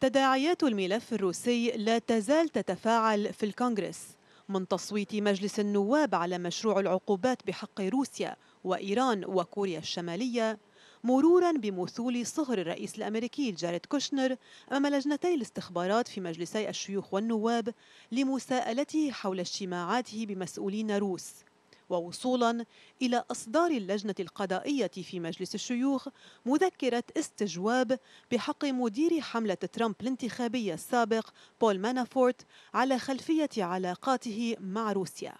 تداعيات الملف الروسي لا تزال تتفاعل في الكونغرس من تصويت مجلس النواب على مشروع العقوبات بحق روسيا وإيران وكوريا الشمالية مرورا بمثول صهر الرئيس الامريكي جاريد كوشنر امام لجنتي الاستخبارات في مجلسي الشيوخ والنواب لمساءلته حول اجتماعاته بمسؤولين روس ووصولا إلى إصدار اللجنة القضائية في مجلس الشيوخ مذكرة استجواب بحق مدير حملة ترامب الانتخابية السابق بول مانافورت على خلفية علاقاته مع روسيا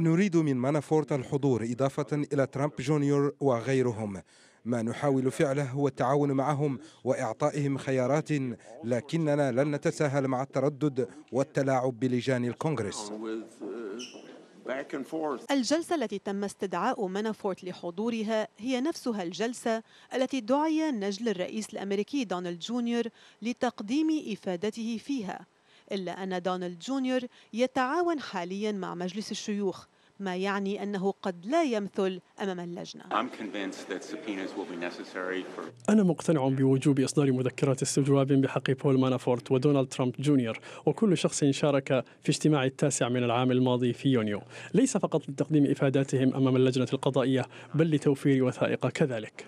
نريد من مانافورت الحضور إضافة إلى ترامب جونيور وغيرهم ما نحاول فعله هو التعاون معهم وإعطائهم خيارات لكننا لن نتساهل مع التردد والتلاعب بلجان الكونغرس uh, الجلسة التي تم استدعاء مانافورت لحضورها هي نفسها الجلسة التي دعي نجل الرئيس الأمريكي دونالد جونيور لتقديم إفادته فيها إلا أن دونالد جونيور يتعاون حاليا مع مجلس الشيوخ ما يعني أنه قد لا يمثل أمام اللجنة أنا مقتنع بوجوب إصدار مذكرات استجواب بحق بول مانافورت ودونالد ترامب جونيور وكل شخص شارك في اجتماع التاسع من العام الماضي في يونيو ليس فقط لتقديم إفاداتهم أمام اللجنة القضائية بل لتوفير وثائق كذلك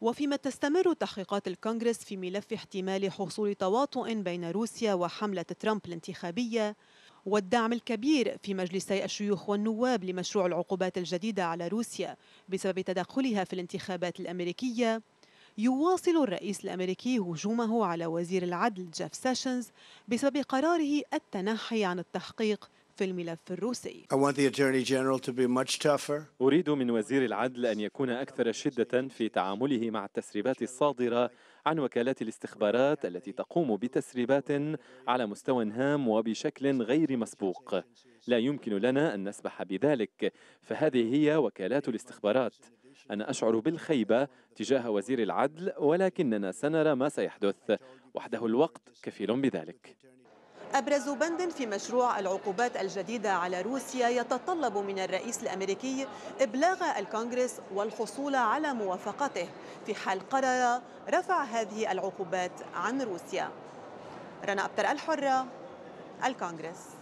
وفيما تستمر تحقيقات الكونغرس في ملف احتمال حصول تواطؤ بين روسيا وحملة ترامب الانتخابية والدعم الكبير في مجلسي الشيوخ والنواب لمشروع العقوبات الجديدة على روسيا بسبب تدخلها في الانتخابات الأمريكية يواصل الرئيس الأمريكي هجومه على وزير العدل جيف سيشنز بسبب قراره التنحي عن التحقيق في الملف الروسي. I want the Attorney General to be much tougher. أريد من وزير العدل أن يكون أكثر شدة في تعامله مع التسريبات الصادرة عن وكالات الاستخبارات التي تقوم بتسريبات على مستوى هام وبشكل غير مسبوق. لا يمكن لنا أن نسبح بذلك، فهذه هي وكالات الاستخبارات. أنا أشعر بالخيبة تجاه وزير العدل ولكننا سنرى ما سيحدث وحده الوقت كفيل بذلك أبرز بند في مشروع العقوبات الجديدة على روسيا يتطلب من الرئيس الأمريكي إبلاغ الكونغرس والحصول على موافقته في حال قرر رفع هذه العقوبات عن روسيا رنا أبتر الحرة الكونغرس